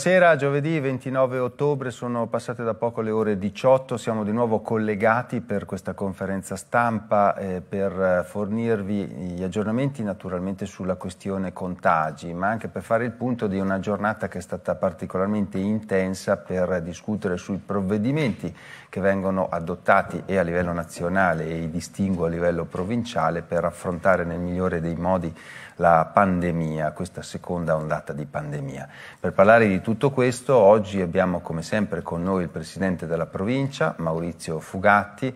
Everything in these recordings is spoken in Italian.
Buonasera, giovedì 29 ottobre, sono passate da poco le ore 18, siamo di nuovo collegati per questa conferenza stampa eh, per fornirvi gli aggiornamenti naturalmente sulla questione contagi, ma anche per fare il punto di una giornata che è stata particolarmente intensa per discutere sui provvedimenti che vengono adottati e a livello nazionale e distingo a livello provinciale per affrontare nel migliore dei modi la pandemia, questa seconda ondata di pandemia. Per parlare di tutto questo oggi abbiamo come sempre con noi il Presidente della provincia, Maurizio Fugatti,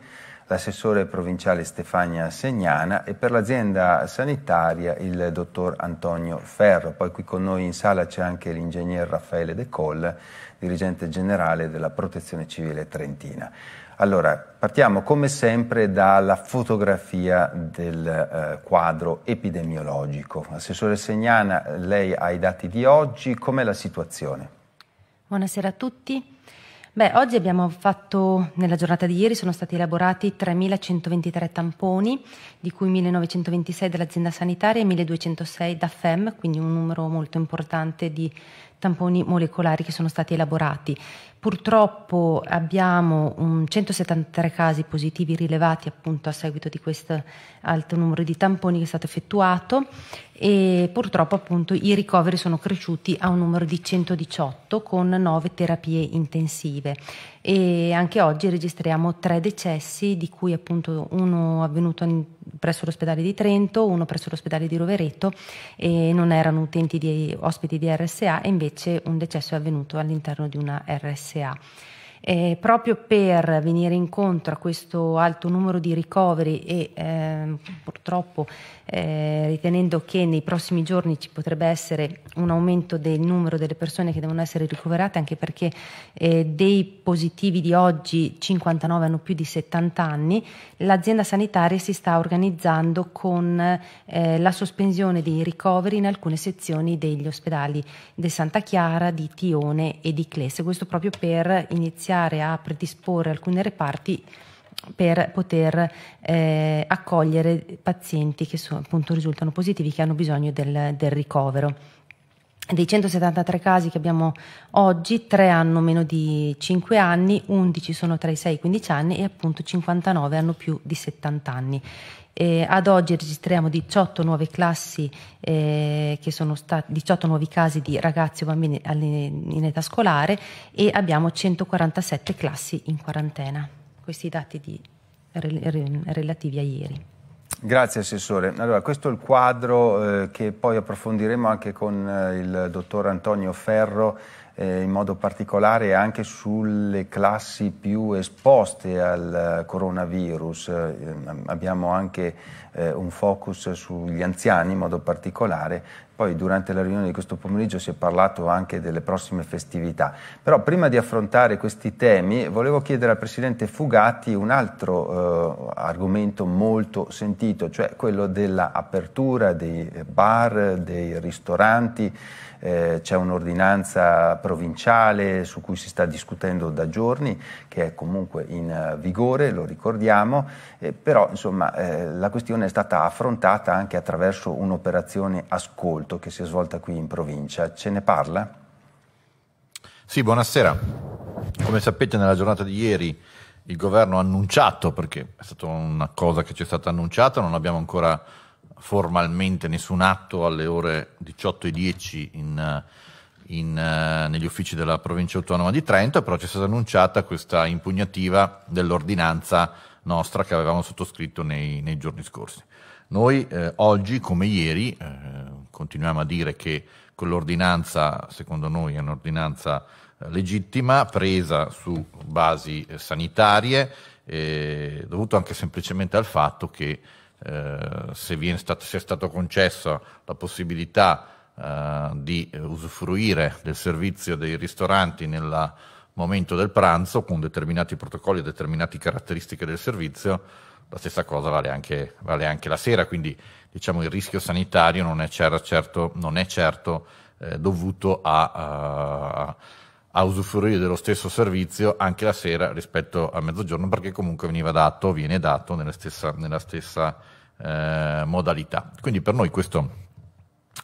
l'assessore provinciale Stefania Segnana e per l'azienda sanitaria il dottor Antonio Ferro. Poi qui con noi in sala c'è anche l'ingegner Raffaele De Coll, dirigente generale della Protezione Civile Trentina. Allora, partiamo come sempre dalla fotografia del eh, quadro epidemiologico. Assessore Segnana, lei ha i dati di oggi, com'è la situazione? Buonasera a tutti. Beh, oggi abbiamo fatto, nella giornata di ieri sono stati elaborati 3.123 tamponi, di cui 1.926 dall'azienda sanitaria e 1.206 da FEM, quindi un numero molto importante di tamponi molecolari che sono stati elaborati. Purtroppo abbiamo 173 casi positivi rilevati appunto a seguito di questo alto numero di tamponi che è stato effettuato e purtroppo appunto i ricoveri sono cresciuti a un numero di 118 con 9 terapie intensive e anche oggi registriamo tre decessi, di cui appunto uno avvenuto presso l'ospedale di Trento, uno presso l'ospedale di Rovereto e non erano utenti di ospiti di RSA e invece un decesso è avvenuto all'interno di una RSA eh, proprio per venire incontro a questo alto numero di ricoveri e eh, purtroppo eh, ritenendo che nei prossimi giorni ci potrebbe essere un aumento del numero delle persone che devono essere ricoverate, anche perché eh, dei positivi di oggi 59 hanno più di 70 anni, l'azienda sanitaria si sta organizzando con eh, la sospensione dei ricoveri in alcune sezioni degli ospedali di Santa Chiara, di Tione e di Clesse, questo proprio per iniziare iniziare a predisporre alcuni reparti per poter eh, accogliere pazienti che sono, appunto risultano positivi, che hanno bisogno del, del ricovero. Dei 173 casi che abbiamo oggi, 3 hanno meno di 5 anni, 11 sono tra i 6 e i 15 anni e appunto 59 hanno più di 70 anni. Eh, ad oggi registriamo 18 nuove classi eh, che sono stati 18 nuovi casi di ragazzi o bambini in età scolare e abbiamo 147 classi in quarantena. Questi i dati di, re, re, relativi a ieri. Grazie Assessore. Allora, questo è il quadro eh, che poi approfondiremo anche con eh, il dottor Antonio Ferro eh, in modo particolare anche sulle classi più esposte al eh, coronavirus. Eh, abbiamo anche eh, un focus sugli anziani in modo particolare. Poi durante la riunione di questo pomeriggio si è parlato anche delle prossime festività. Però prima di affrontare questi temi volevo chiedere al Presidente Fugati un altro eh, argomento molto sentito, cioè quello dell'apertura dei bar, dei ristoranti eh, c'è un'ordinanza provinciale su cui si sta discutendo da giorni, che è comunque in eh, vigore, lo ricordiamo, eh, però insomma eh, la questione è stata affrontata anche attraverso un'operazione ascolto che si è svolta qui in provincia. Ce ne parla? Sì, buonasera. Come sapete nella giornata di ieri il governo ha annunciato, perché è stata una cosa che ci è stata annunciata, non abbiamo ancora formalmente nessun atto alle ore 18.10 in, in, eh, negli uffici della provincia autonoma di Trento, però ci è stata annunciata questa impugnativa dell'ordinanza nostra che avevamo sottoscritto nei, nei giorni scorsi. Noi eh, oggi, come ieri, eh, continuiamo a dire che quell'ordinanza, secondo noi, è un'ordinanza eh, legittima, presa su basi eh, sanitarie, dovuto anche semplicemente al fatto che eh, se, vi è stato, se stato concessa la possibilità eh, di usufruire del servizio dei ristoranti nel momento del pranzo con determinati protocolli e determinate caratteristiche del servizio, la stessa cosa vale anche, vale anche la sera, quindi diciamo, il rischio sanitario non è certo, non è certo eh, dovuto a, a a usufruire dello stesso servizio anche la sera rispetto a mezzogiorno perché comunque veniva dato viene dato nella stessa, nella stessa eh, modalità. Quindi per noi questo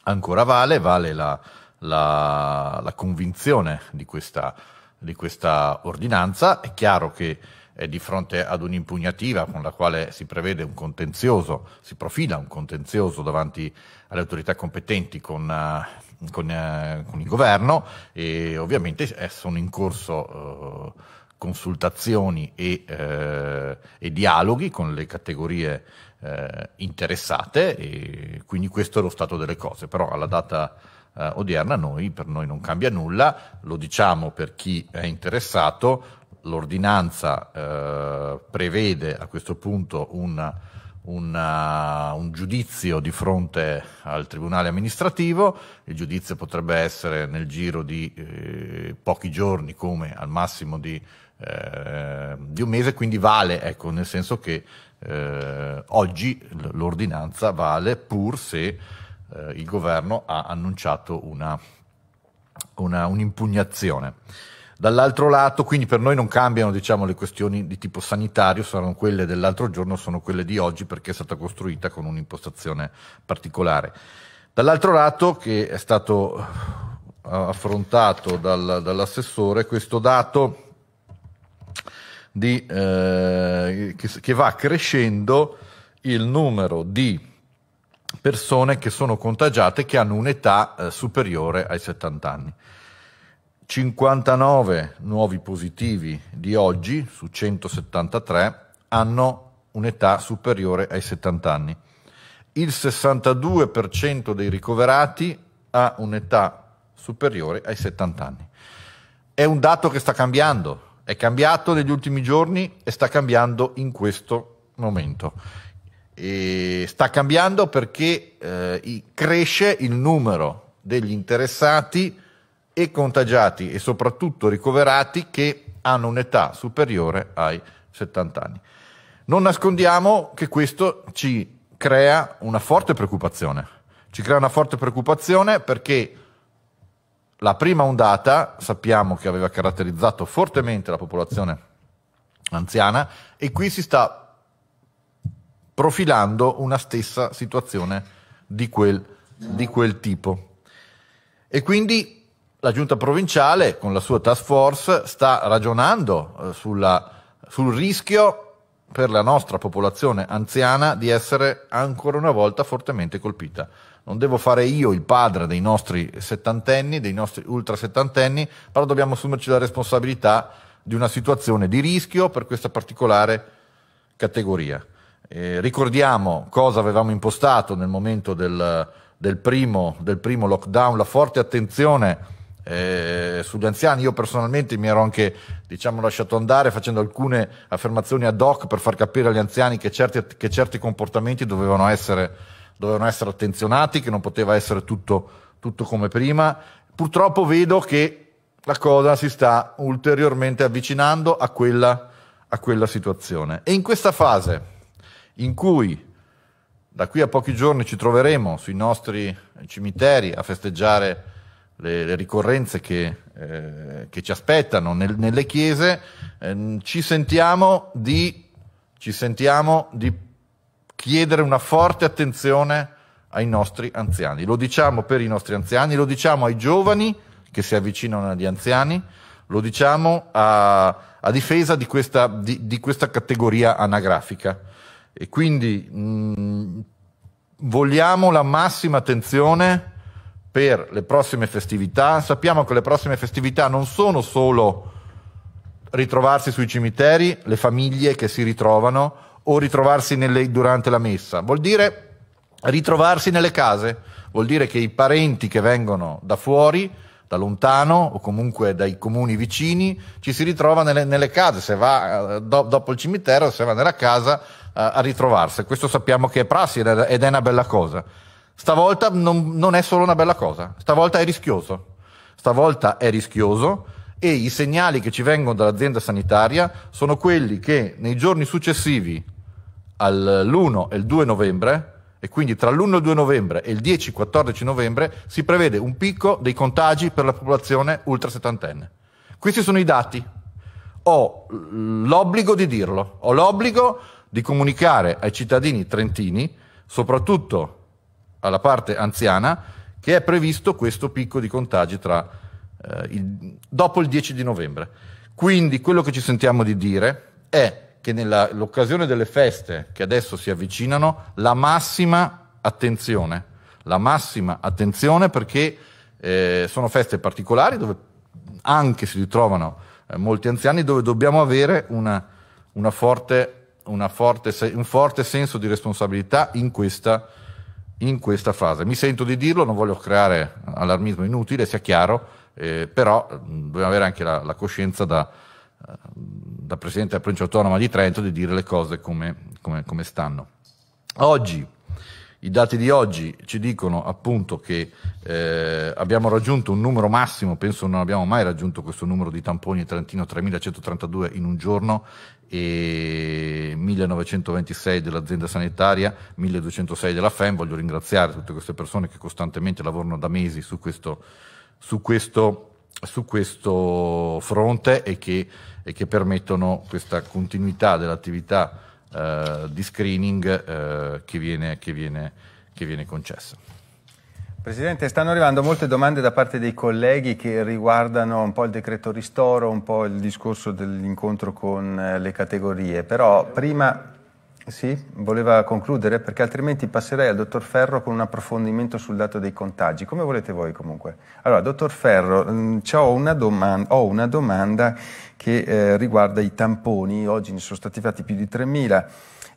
ancora vale, vale la, la, la convinzione di questa, di questa, ordinanza. È chiaro che è di fronte ad un'impugnativa con la quale si prevede un contenzioso, si profila un contenzioso davanti alle autorità competenti con... Eh, con, eh, con il governo e ovviamente eh, sono in corso eh, consultazioni e, eh, e, dialoghi con le categorie eh, interessate e quindi questo è lo stato delle cose, però alla data eh, odierna noi, per noi non cambia nulla, lo diciamo per chi è interessato, l'ordinanza eh, prevede a questo punto una una, eh, un giudizio di fronte al Tribunale amministrativo, il giudizio potrebbe essere nel giro di eh, pochi giorni come al massimo di, eh, di, un mese, quindi vale, ecco, nel senso che eh, oggi l'ordinanza vale pur se eh, il governo ha annunciato una, una, un'impugnazione. Dall'altro lato, quindi per noi non cambiano diciamo, le questioni di tipo sanitario, saranno quelle dell'altro giorno, sono quelle di oggi perché è stata costruita con un'impostazione particolare. Dall'altro lato, che è stato eh, affrontato dal, dall'assessore, questo dato di, eh, che, che va crescendo il numero di persone che sono contagiate che hanno un'età eh, superiore ai 70 anni. 59 nuovi positivi di oggi su 173 hanno un'età superiore ai 70 anni. Il 62% dei ricoverati ha un'età superiore ai 70 anni. È un dato che sta cambiando, è cambiato negli ultimi giorni e sta cambiando in questo momento. E sta cambiando perché eh, cresce il numero degli interessati e contagiati e soprattutto ricoverati che hanno un'età superiore ai 70 anni. Non nascondiamo che questo ci crea una forte preoccupazione. Ci crea una forte preoccupazione perché la prima ondata sappiamo che aveva caratterizzato fortemente la popolazione anziana e qui si sta profilando una stessa situazione di quel, di quel tipo. E quindi la giunta provinciale con la sua task force sta ragionando eh, sulla, sul rischio per la nostra popolazione anziana di essere ancora una volta fortemente colpita. Non devo fare io il padre dei nostri settantenni, dei nostri ultra settantenni, però dobbiamo assumerci la responsabilità di una situazione di rischio per questa particolare categoria. Eh, ricordiamo cosa avevamo impostato nel momento del, del, primo, del primo lockdown, la forte attenzione eh, sugli anziani. Io personalmente mi ero anche diciamo, lasciato andare facendo alcune affermazioni ad hoc per far capire agli anziani che certi, che certi comportamenti dovevano essere, dovevano essere, attenzionati, che non poteva essere tutto, tutto come prima. Purtroppo vedo che la cosa si sta ulteriormente avvicinando a quella, a quella situazione. E in questa fase in cui da qui a pochi giorni ci troveremo sui nostri cimiteri a festeggiare le, le ricorrenze che, eh, che, ci aspettano nel, nelle chiese, eh, ci, sentiamo di, ci sentiamo di chiedere una forte attenzione ai nostri anziani. Lo diciamo per i nostri anziani, lo diciamo ai giovani che si avvicinano agli anziani, lo diciamo a, a difesa di questa, di, di questa, categoria anagrafica. E quindi mh, mm, vogliamo la massima attenzione per le prossime festività. Sappiamo che le prossime festività non sono solo ritrovarsi sui cimiteri, le famiglie che si ritrovano o ritrovarsi nelle, durante la messa, vuol dire ritrovarsi nelle case, vuol dire che i parenti che vengono da fuori, da lontano o comunque dai comuni vicini, ci si ritrova nelle, nelle case, se va eh, do, dopo il cimitero, se va nella casa eh, a ritrovarsi. Questo sappiamo che è prassi ed è una bella cosa. Stavolta non, non è solo una bella cosa, stavolta è rischioso. Stavolta è rischioso e i segnali che ci vengono dall'azienda sanitaria sono quelli che nei giorni successivi all'1 e il 2 novembre, e quindi tra l'1 e il 2 novembre e il 10-14 novembre, si prevede un picco dei contagi per la popolazione ultra settantenne. Questi sono i dati. Ho l'obbligo di dirlo, ho l'obbligo di comunicare ai cittadini trentini, soprattutto alla parte anziana che è previsto questo picco di contagi tra, eh, il, dopo il 10 di novembre. Quindi quello che ci sentiamo di dire è che nell'occasione delle feste che adesso si avvicinano, la massima attenzione, la massima attenzione perché eh, sono feste particolari dove anche si ritrovano eh, molti anziani, dove dobbiamo avere una, una forte, una forte, un forte senso di responsabilità in questa in questa fase. Mi sento di dirlo, non voglio creare allarmismo inutile, sia chiaro, eh, però mm, dobbiamo avere anche la, la coscienza da, eh, da, Presidente della Provincia Autonoma di Trento di dire le cose come, come, come stanno. Oggi, i dati di oggi ci dicono appunto che eh, abbiamo raggiunto un numero massimo, penso non abbiamo mai raggiunto questo numero di tamponi Trentino, 3.132 in un giorno e 1926 dell'azienda sanitaria, 1206 della FEM. Voglio ringraziare tutte queste persone che costantemente lavorano da mesi su questo, su questo, su questo fronte e che, e che, permettono questa continuità dell'attività eh, di screening eh, che, viene, che, viene, che viene concessa. Presidente, stanno arrivando molte domande da parte dei colleghi che riguardano un po' il decreto ristoro, un po' il discorso dell'incontro con eh, le categorie, però prima sì, voleva concludere perché altrimenti passerei al dottor Ferro con un approfondimento sul dato dei contagi, come volete voi comunque. Allora, dottor Ferro, mm, ho, una ho, una domanda che eh, riguarda i tamponi, oggi ne sono stati fatti più di 3.000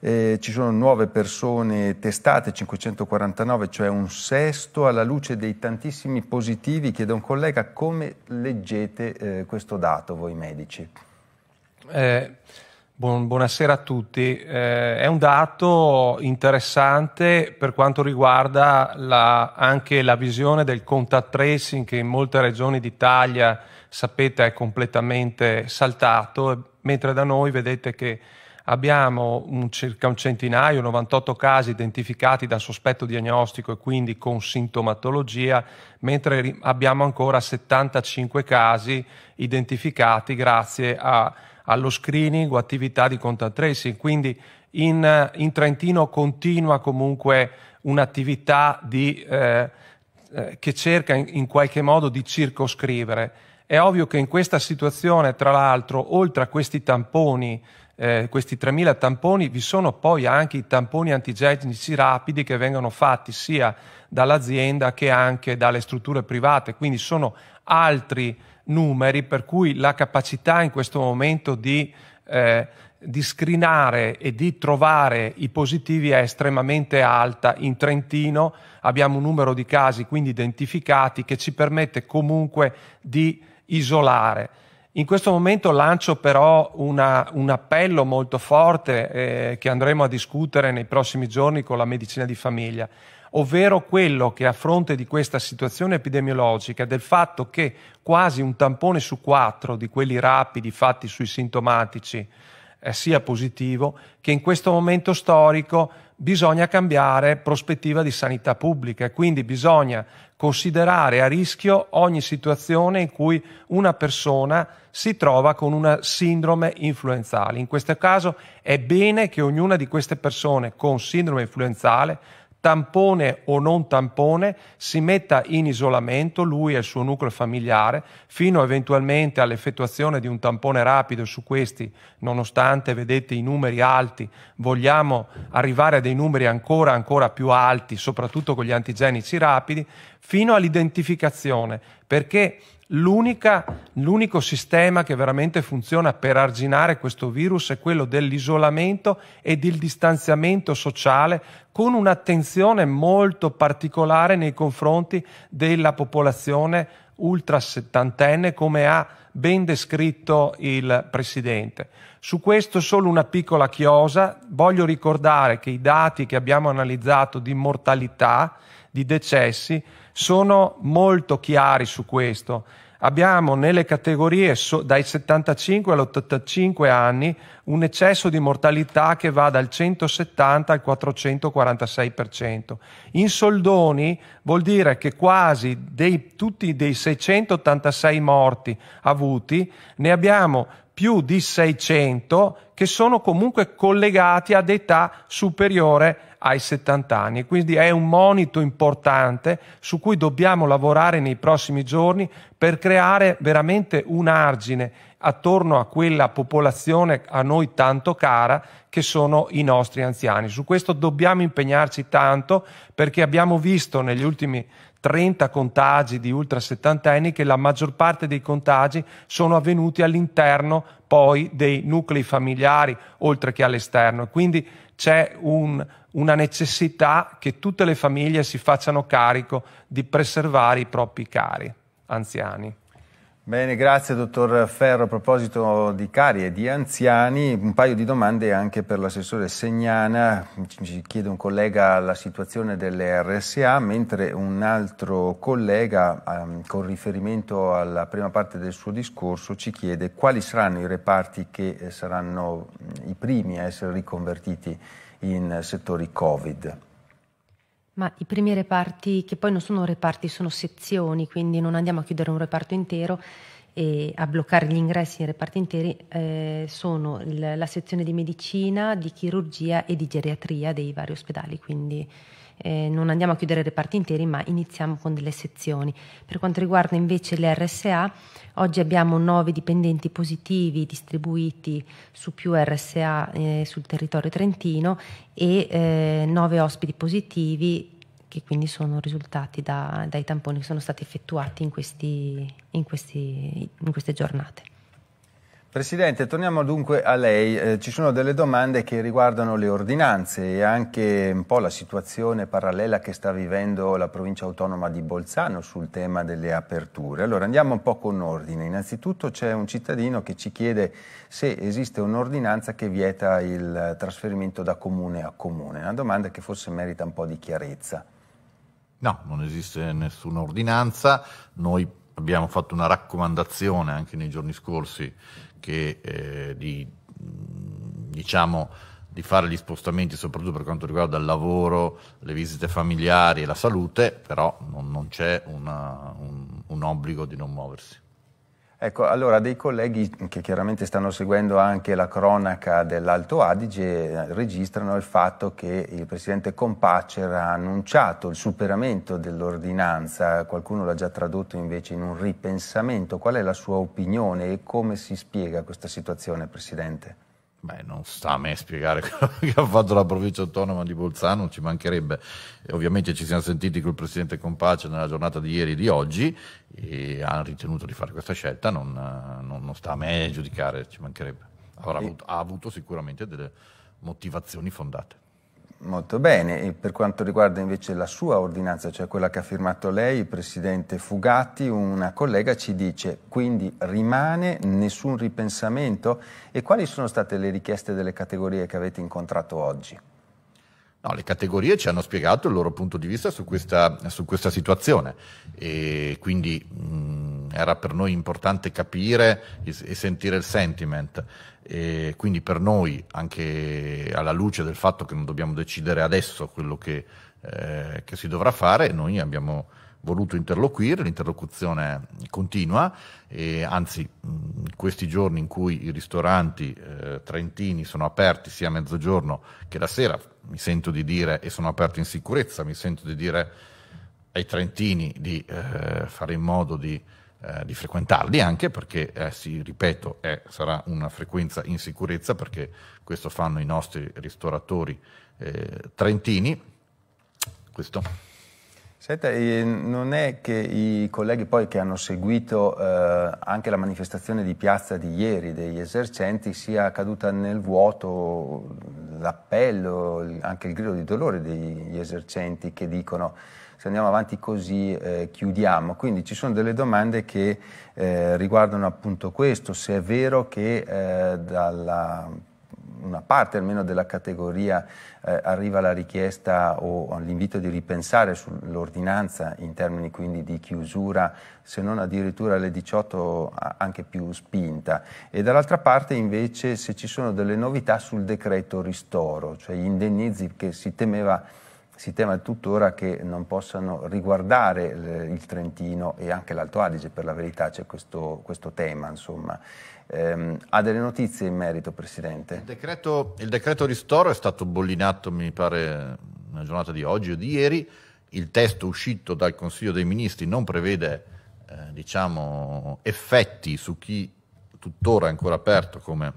eh, ci sono nuove persone testate, 549, cioè un sesto, alla luce dei tantissimi positivi. Chiede un collega come leggete eh, questo dato voi medici. Eh, buon, buonasera a tutti. Eh, è un dato interessante per quanto riguarda la, anche la visione del contact tracing che in molte regioni d'Italia sapete è completamente saltato, mentre da noi vedete che abbiamo un, circa un centinaio, 98 casi identificati da sospetto diagnostico e quindi con sintomatologia, mentre abbiamo ancora 75 casi identificati grazie a, allo screening o attività di contact tracing. Quindi in, in Trentino continua comunque un'attività di, eh, eh, che cerca in, in qualche modo di circoscrivere. È ovvio che in questa situazione, tra l'altro, oltre a questi tamponi eh, questi 3.000 tamponi, vi sono poi anche i tamponi antigenici rapidi che vengono fatti sia dall'azienda che anche dalle strutture private, quindi sono altri numeri per cui la capacità in questo momento di, eh, di screenare e di trovare i positivi è estremamente alta. In Trentino abbiamo un numero di casi quindi identificati che ci permette comunque di isolare. In questo momento lancio però una, un appello molto forte eh, che andremo a discutere nei prossimi giorni con la medicina di famiglia, ovvero quello che a fronte di questa situazione epidemiologica, del fatto che quasi un tampone su quattro di quelli rapidi fatti sui sintomatici sia positivo che in questo momento storico bisogna cambiare prospettiva di sanità pubblica e quindi bisogna considerare a rischio ogni situazione in cui una persona si trova con una sindrome influenzale. In questo caso è bene che ognuna di queste persone con sindrome influenzale tampone o non tampone, si metta in isolamento lui e il suo nucleo familiare fino eventualmente all'effettuazione di un tampone rapido su questi, nonostante vedete i numeri alti, vogliamo arrivare a dei numeri ancora, ancora più alti, soprattutto con gli antigenici rapidi, fino all'identificazione, perché l'unico sistema che veramente funziona per arginare questo virus è quello dell'isolamento e del distanziamento sociale con un'attenzione molto particolare nei confronti della popolazione ultra settantenne come ha ben descritto il Presidente. Su questo solo una piccola chiosa, voglio ricordare che i dati che abbiamo analizzato di mortalità, di decessi, sono molto chiari su questo abbiamo nelle categorie so, dai 75 all'85 anni un eccesso di mortalità che va dal 170 al 446%. In soldoni vuol dire che quasi dei, tutti dei 686 morti avuti ne abbiamo più di 600 che sono comunque collegati ad età superiore ai 70 anni. Quindi è un monito importante su cui dobbiamo lavorare nei prossimi giorni per creare veramente un argine attorno a quella popolazione a noi tanto cara che sono i nostri anziani. Su questo dobbiamo impegnarci tanto perché abbiamo visto negli ultimi 30 contagi di ultra settantenni che la maggior parte dei contagi sono avvenuti all'interno poi dei nuclei familiari oltre che all'esterno. Quindi c'è un, una necessità che tutte le famiglie si facciano carico di preservare i propri cari anziani. Bene, grazie dottor Ferro. A proposito di cari e di anziani, un paio di domande anche per l'assessore Segnana. Ci chiede un collega la situazione delle RSA, mentre un altro collega, ehm, con riferimento alla prima parte del suo discorso, ci chiede quali saranno i reparti che eh, saranno i primi a essere riconvertiti in settori Covid. Ma i primi reparti, che poi non sono reparti, sono sezioni, quindi non andiamo a chiudere un reparto intero e a bloccare gli ingressi in reparti interi, eh, sono il, la sezione di medicina, di chirurgia e di geriatria dei vari ospedali, quindi eh, non andiamo a chiudere reparti interi ma iniziamo con delle sezioni. Per quanto riguarda invece le RSA, oggi abbiamo nove dipendenti positivi distribuiti su più RSA eh, sul territorio trentino e eh, 9 ospiti positivi che quindi sono risultati da, dai tamponi che sono stati effettuati in, questi, in, questi, in queste giornate. Presidente, torniamo dunque a lei. Eh, ci sono delle domande che riguardano le ordinanze e anche un po' la situazione parallela che sta vivendo la provincia autonoma di Bolzano sul tema delle aperture. Allora andiamo un po' con ordine. Innanzitutto c'è un cittadino che ci chiede se esiste un'ordinanza che vieta il trasferimento da comune a comune. Una domanda che forse merita un po' di chiarezza. No, non esiste nessuna ordinanza. Noi abbiamo fatto una raccomandazione anche nei giorni scorsi che, eh, di, diciamo, di fare gli spostamenti soprattutto per quanto riguarda il lavoro, le visite familiari e la salute, però non, non c'è una, un, un obbligo di non muoversi. Ecco, allora dei colleghi che chiaramente stanno seguendo anche la cronaca dell'Alto Adige eh, registrano il fatto che il presidente Compacer ha annunciato il superamento dell'ordinanza, qualcuno l'ha già tradotto invece in un ripensamento. Qual è la sua opinione e come si spiega questa situazione, presidente? Beh, non sta a me spiegare quello che ha fatto la provincia autonoma di Bolzano, ci mancherebbe. Ovviamente ci siamo sentiti col presidente Compace nella giornata di ieri e di oggi e hanno ritenuto di fare questa scelta, non, non, non sta a me giudicare, ci mancherebbe. Avuto, ha avuto sicuramente delle motivazioni fondate. Molto bene, e per quanto riguarda invece la sua ordinanza, cioè quella che ha firmato lei, il Presidente Fugatti, una collega ci dice quindi rimane nessun ripensamento e quali sono state le richieste delle categorie che avete incontrato oggi? No, le categorie ci hanno spiegato il loro punto di vista su questa, su questa situazione e quindi mh, mm, era per noi importante capire e sentire il sentiment. E quindi per noi, anche alla luce del fatto che non dobbiamo decidere adesso quello che, eh, che si dovrà fare, noi abbiamo voluto interloquire, l'interlocuzione continua, e anzi in questi giorni in cui i ristoranti eh, trentini sono aperti sia a mezzogiorno che la sera, mi sento di dire, e sono aperti in sicurezza, mi sento di dire ai trentini di eh, fare in modo di eh, di frequentarli anche perché, eh, sì, ripeto, eh, sarà una frequenza in sicurezza perché questo fanno i nostri ristoratori eh, trentini. Questo. Senta, non è che i colleghi poi che hanno seguito eh, anche la manifestazione di piazza di ieri degli esercenti sia caduta nel vuoto l'appello, anche il grido di dolore degli esercenti che dicono se andiamo avanti così eh, chiudiamo. Quindi ci sono delle domande che eh, riguardano appunto questo, se è vero che eh, dalla una parte almeno della categoria eh, arriva la richiesta o l'invito di ripensare sull'ordinanza in termini quindi di chiusura, se non addirittura alle 18 anche più spinta. E dall'altra parte invece se ci sono delle novità sul decreto ristoro, cioè gli indennizi che si temeva si tema tuttora che non possano riguardare il Trentino e anche l'Alto Adige, per la verità c'è questo, questo tema. Insomma. Ehm, ha delle notizie in merito, Presidente? Il decreto, il decreto ristoro è stato bollinato, mi pare, nella giornata di oggi o di ieri. Il testo uscito dal Consiglio dei Ministri non prevede eh, diciamo, effetti su chi tuttora è ancora aperto come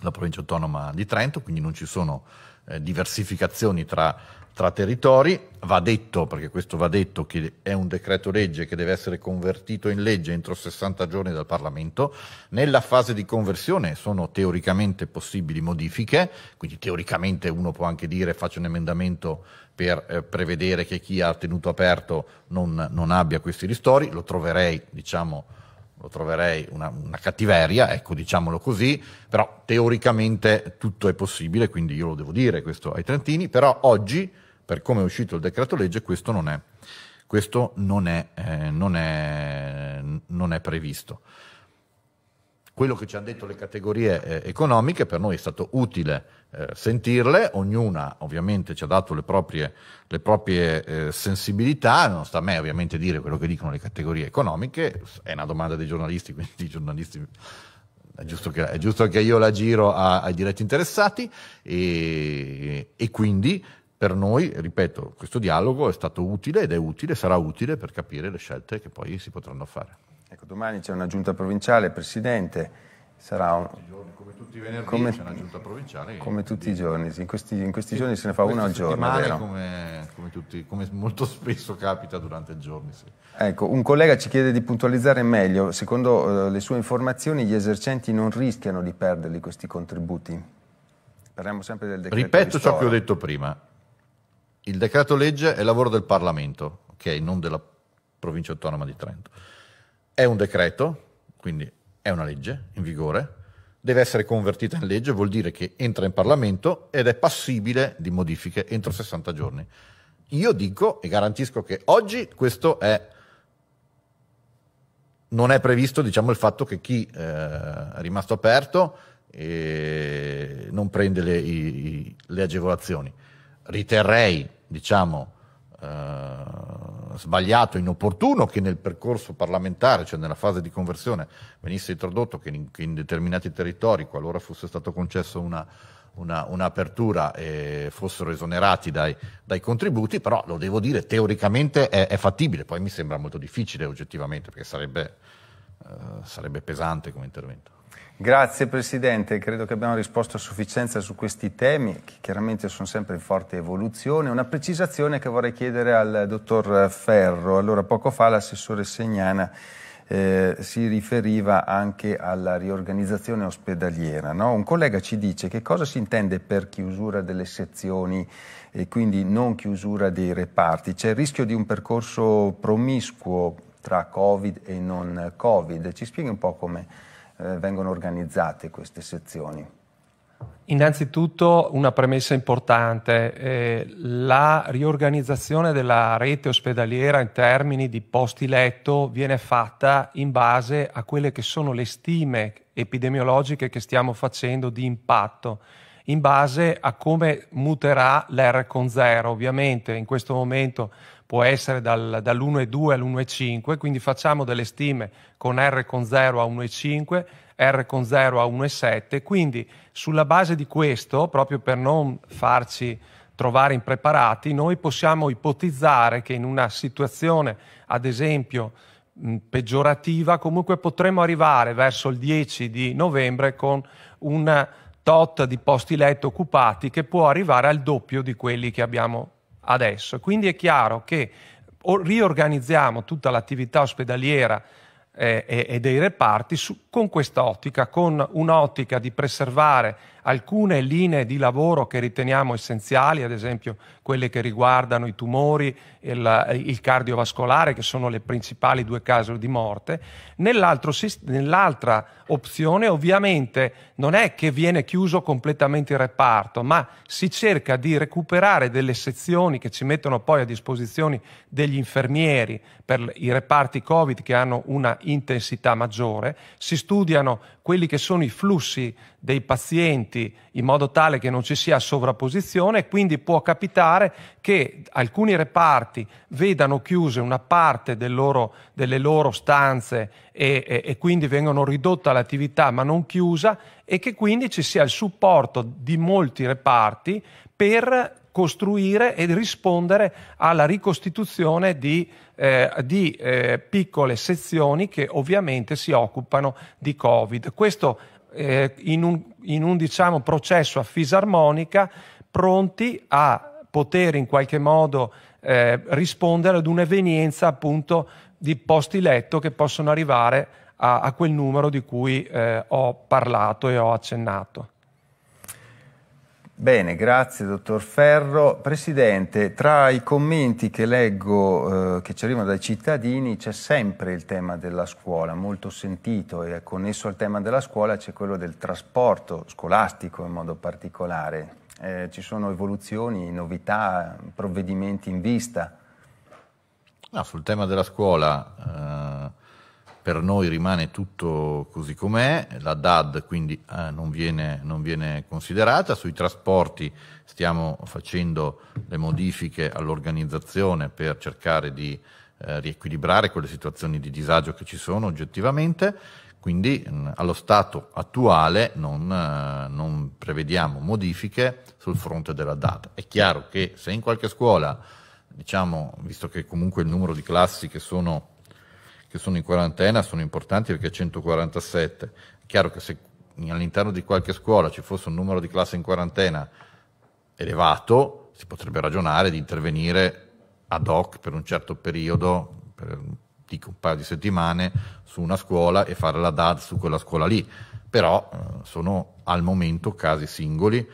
la provincia autonoma di Trento, quindi non ci sono eh, diversificazioni tra tra territori. Va detto, perché questo va detto, che è un decreto legge che deve essere convertito in legge entro 60 giorni dal Parlamento. Nella fase di conversione sono teoricamente possibili modifiche, quindi teoricamente uno può anche dire faccio un emendamento per eh, prevedere che chi ha tenuto aperto non, non abbia questi ristori, lo troverei, diciamo, lo troverei una, una, cattiveria, ecco diciamolo così, però teoricamente tutto è possibile, quindi io lo devo dire questo ai trentini, però oggi per come è uscito il decreto legge questo non è, questo non è, eh, non è, non è previsto. Quello che ci hanno detto le categorie eh, economiche per noi è stato utile eh, sentirle, ognuna ovviamente ci ha dato le proprie, le proprie eh, sensibilità, non sta a me ovviamente dire quello che dicono le categorie economiche, è una domanda dei giornalisti, quindi i giornalisti è giusto, che, è giusto che, io la giro a, ai diretti interessati e, e quindi per noi, ripeto, questo dialogo è stato utile ed è utile, sarà utile per capire le scelte che poi si potranno fare. Ecco, domani c'è una giunta provinciale, Presidente, sarà un... Come tutti i venerdì come... c'è una giunta provinciale. Come tutti i giorni, in questi, in questi sì, giorni se ne fa una al giorno, vero? Come, come, tutti, come, molto spesso capita durante il giorno. Sì. Ecco, un collega ci chiede di puntualizzare meglio, secondo eh, le sue informazioni gli esercenti non rischiano di perderli questi contributi? Parliamo sempre del decreto Ripeto ciò che ho detto prima, il decreto legge è lavoro del Parlamento, ok, non della provincia autonoma di Trento. È un decreto, quindi è una legge in vigore, deve essere convertita in legge, vuol dire che entra in Parlamento ed è passibile di modifiche entro 60 giorni. Io dico e garantisco che oggi questo è non è previsto diciamo, il fatto che chi eh, è rimasto aperto eh, non prende le, i, le agevolazioni riterrei, diciamo, eh, sbagliato, inopportuno che nel percorso parlamentare, cioè nella fase di conversione, venisse introdotto che in, che in determinati territori, qualora fosse stato concesso una, una, un'apertura e fossero esonerati dai, dai, contributi, però lo devo dire, teoricamente è, è, fattibile, poi mi sembra molto difficile oggettivamente perché sarebbe, eh, sarebbe pesante come intervento. Grazie Presidente, credo che abbiamo risposto a sufficienza su questi temi che chiaramente sono sempre in forte evoluzione. Una precisazione che vorrei chiedere al Dottor Ferro. Allora, poco fa l'assessore Segnana eh, si riferiva anche alla riorganizzazione ospedaliera. No? Un collega ci dice che cosa si intende per chiusura delle sezioni e quindi non chiusura dei reparti. C'è il rischio di un percorso promiscuo tra Covid e non Covid. Ci spieghi un po' come eh, vengono organizzate queste sezioni? Innanzitutto una premessa importante, eh, la riorganizzazione della rete ospedaliera in termini di posti letto viene fatta in base a quelle che sono le stime epidemiologiche che stiamo facendo di impatto, in base a come muterà l'R con zero. Ovviamente in questo momento può essere dal, dall'1,2 all'1,5, quindi facciamo delle stime con R con 0 a 1,5, R con 0 a 1,7, quindi sulla base di questo, proprio per non farci trovare impreparati, noi possiamo ipotizzare che in una situazione, ad esempio, peggiorativa, comunque potremmo arrivare verso il 10 di novembre con un tot di posti letto occupati che può arrivare al doppio di quelli che abbiamo adesso. Quindi è chiaro che riorganizziamo tutta l'attività ospedaliera eh, e, e, dei reparti su, con ottica, con un'ottica di preservare alcune linee di lavoro che riteniamo essenziali, ad esempio quelle che riguardano i tumori e il, il, cardiovascolare, che sono le principali due cause di morte. nell'altra opzione ovviamente non è che viene chiuso completamente il reparto, ma si cerca di recuperare delle sezioni che ci mettono poi a disposizione degli infermieri per i reparti Covid che hanno una intensità maggiore, si studiano quelli che sono i flussi dei pazienti in modo tale che non ci sia sovrapposizione e quindi può capitare che alcuni reparti vedano chiuse una parte del loro, delle loro stanze e, e, e quindi vengono ridotta l'attività ma non chiusa e che quindi ci sia il supporto di molti reparti per costruire e rispondere alla ricostituzione di, eh, di eh, piccole sezioni che ovviamente si occupano di Covid. Questo eh, in un, in un diciamo, processo a fisarmonica pronti a poter in qualche modo eh, rispondere ad un'evenienza appunto di posti letto che possono arrivare a, a quel numero di cui eh, ho parlato e ho accennato. Bene, grazie dottor Ferro. Presidente, tra i commenti che leggo, eh, che ci arrivano dai cittadini, c'è sempre il tema della scuola, molto sentito e connesso al tema della scuola c'è quello del trasporto scolastico in modo particolare. Eh, ci sono evoluzioni, novità, provvedimenti in vista? No, sul tema della scuola... Eh per noi rimane tutto così com'è, la DAD quindi eh, non, viene, non, viene, considerata, sui trasporti stiamo facendo le modifiche all'organizzazione per cercare di eh, riequilibrare quelle situazioni di disagio che ci sono oggettivamente, quindi mh, allo stato attuale non, eh, non prevediamo modifiche sul fronte della DAD. È chiaro che se in qualche scuola, diciamo, visto che comunque il numero di classi che sono che sono in quarantena sono importanti perché 147. È chiaro che se all'interno di qualche scuola ci fosse un numero di classi in quarantena elevato, si potrebbe ragionare di intervenire ad hoc per un certo periodo, per dico un paio di settimane, su una scuola e fare la DAD su quella scuola lì. Però eh, sono al momento casi singoli.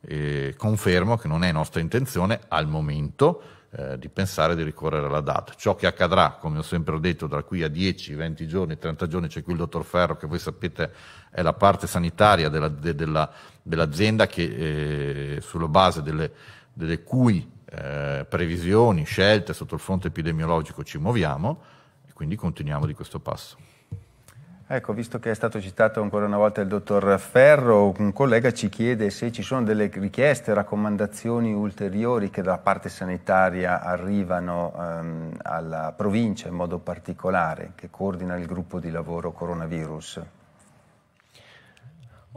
Eh, confermo che non è nostra intenzione al momento eh, di pensare di ricorrere alla DAT. Ciò che accadrà, come ho sempre detto, da qui a 10, 20 giorni, 30 giorni, c'è qui il dottor Ferro che voi sapete è la parte sanitaria della, de, della, dell'azienda che eh, sulla base delle, delle cui eh, previsioni, scelte sotto il fronte epidemiologico ci muoviamo e quindi continuiamo di questo passo. Ecco, visto che è stato citato ancora una volta il dottor Ferro, un collega ci chiede se ci sono delle richieste, raccomandazioni ulteriori che dalla parte sanitaria arrivano ehm, alla provincia in modo particolare, che coordina il gruppo di lavoro coronavirus.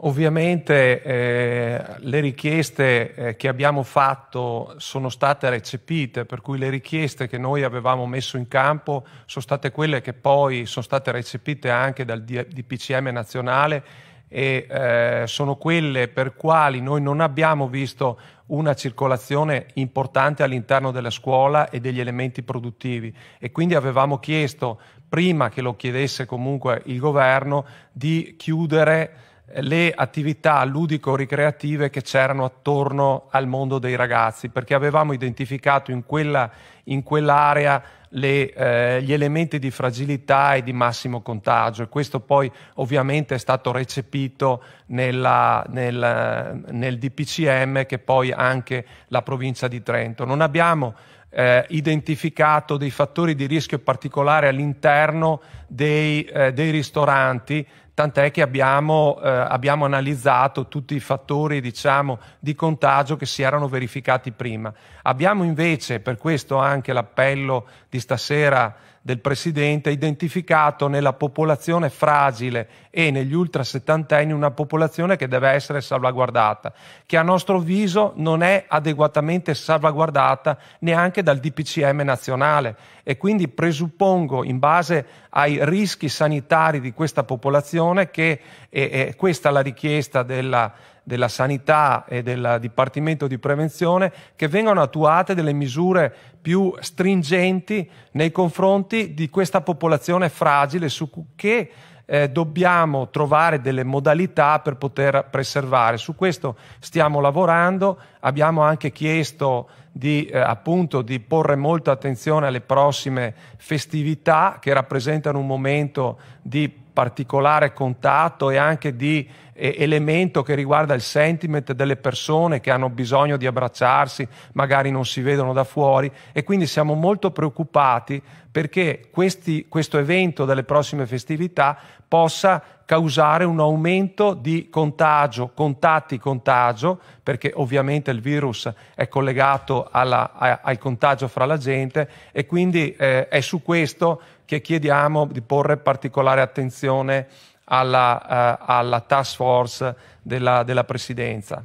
Ovviamente eh, le richieste eh, che abbiamo fatto sono state recepite, per cui le richieste che noi avevamo messo in campo sono state quelle che poi sono state recepite anche dal DPCM nazionale e eh, sono quelle per quali noi non abbiamo visto una circolazione importante all'interno della scuola e degli elementi produttivi e quindi avevamo chiesto, prima che lo chiedesse comunque il governo, di chiudere le attività ludico-ricreative che c'erano attorno al mondo dei ragazzi, perché avevamo identificato in, quella, in quell'area le, eh, gli elementi di fragilità e di massimo contagio questo poi ovviamente è stato recepito nella, nel, nel DPCM che poi anche la provincia di Trento. Non abbiamo eh, identificato dei fattori di rischio particolare all'interno dei, eh, dei ristoranti tant'è che abbiamo, eh, abbiamo, analizzato tutti i fattori diciamo, di contagio che si erano verificati prima. Abbiamo invece, per questo anche l'appello di stasera del presidente ha identificato nella popolazione fragile e negli ultra settantenni una popolazione che deve essere salvaguardata, che a nostro avviso non è adeguatamente salvaguardata neanche dal DPCM nazionale e quindi presuppongo in base ai rischi sanitari di questa popolazione che è, è questa la richiesta della della sanità e del Dipartimento di Prevenzione che vengano attuate delle misure più stringenti nei confronti di questa popolazione fragile su che eh, dobbiamo trovare delle modalità per poter preservare. Su questo stiamo lavorando, abbiamo anche chiesto di, eh, appunto, di porre molta attenzione alle prossime festività che rappresentano un momento di particolare contatto e anche di elemento che riguarda il sentiment delle persone che hanno bisogno di abbracciarsi, magari non si vedono da fuori e quindi siamo molto preoccupati perché questi, questo evento delle prossime festività possa causare un aumento di contagio, contatti contagio, perché ovviamente il virus è collegato alla, a, al contagio fra la gente e quindi eh, è su questo che chiediamo di porre particolare attenzione alla, uh, alla task force della, della Presidenza.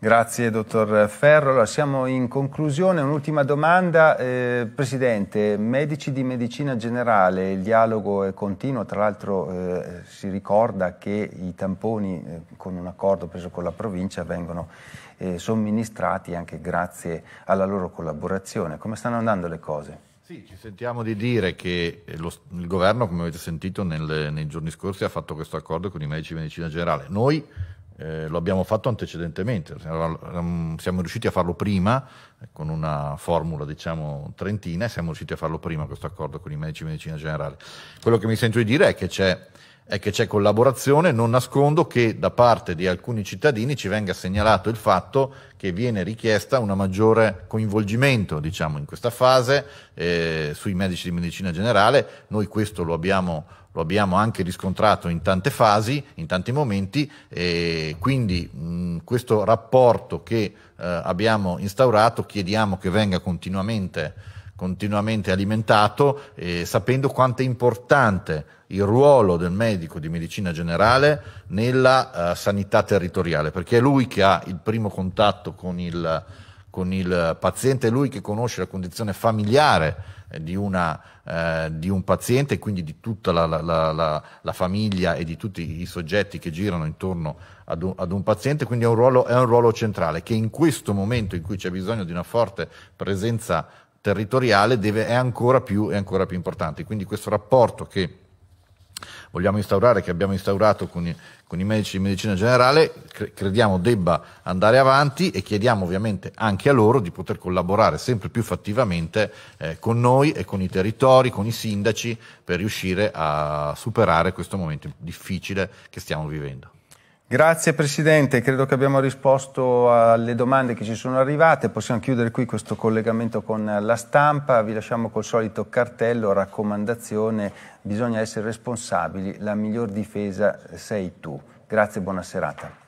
Grazie dottor Ferro. Allora, siamo in conclusione. Un'ultima domanda. Eh, Presidente, medici di medicina generale, il dialogo è continuo. Tra l'altro eh, si ricorda che i tamponi, eh, con un accordo preso con la provincia, vengono eh, somministrati anche grazie alla loro collaborazione. Come stanno andando le cose? Sì, ci sentiamo di dire che eh, lo, il governo, come avete sentito nel, nei giorni scorsi, ha fatto questo accordo con i medici di medicina generale. Noi eh, lo abbiamo fatto antecedentemente, siamo ehm, riusciti a farlo prima eh, con una formula diciamo trentina e siamo riusciti a farlo prima questo accordo con i medici di medicina generale. Quello che mi sento di dire è che c'è è che c'è collaborazione, non nascondo che da parte di alcuni cittadini ci venga segnalato il fatto che viene richiesta una maggiore coinvolgimento diciamo, in questa fase eh, sui medici di medicina generale. Noi questo lo abbiamo, lo abbiamo anche riscontrato in tante fasi, in tanti momenti, e quindi mh, questo rapporto che eh, abbiamo instaurato chiediamo che venga continuamente continuamente alimentato, e eh, sapendo quanto è importante il ruolo del medico di medicina generale nella eh, sanità territoriale, perché è lui che ha il primo contatto con il, con il paziente, è lui che conosce la condizione familiare eh, di, una, eh, di, un paziente e quindi di tutta la, la, la, la, famiglia e di tutti i soggetti che girano intorno ad un, ad un paziente, quindi è un, ruolo, è un, ruolo, centrale che in questo momento in cui c'è bisogno di una forte presenza territoriale deve, è, ancora più, è ancora più importante. Quindi questo rapporto che vogliamo instaurare, che abbiamo instaurato con i, con i, medici di medicina generale, crediamo debba andare avanti e chiediamo ovviamente anche a loro di poter collaborare sempre più fattivamente eh, con noi e con i territori, con i sindaci, per riuscire a superare questo momento difficile che stiamo vivendo. Grazie Presidente, credo che abbiamo risposto alle domande che ci sono arrivate, possiamo chiudere qui questo collegamento con la stampa, vi lasciamo col solito cartello, raccomandazione, bisogna essere responsabili, la miglior difesa sei tu. Grazie e buona serata.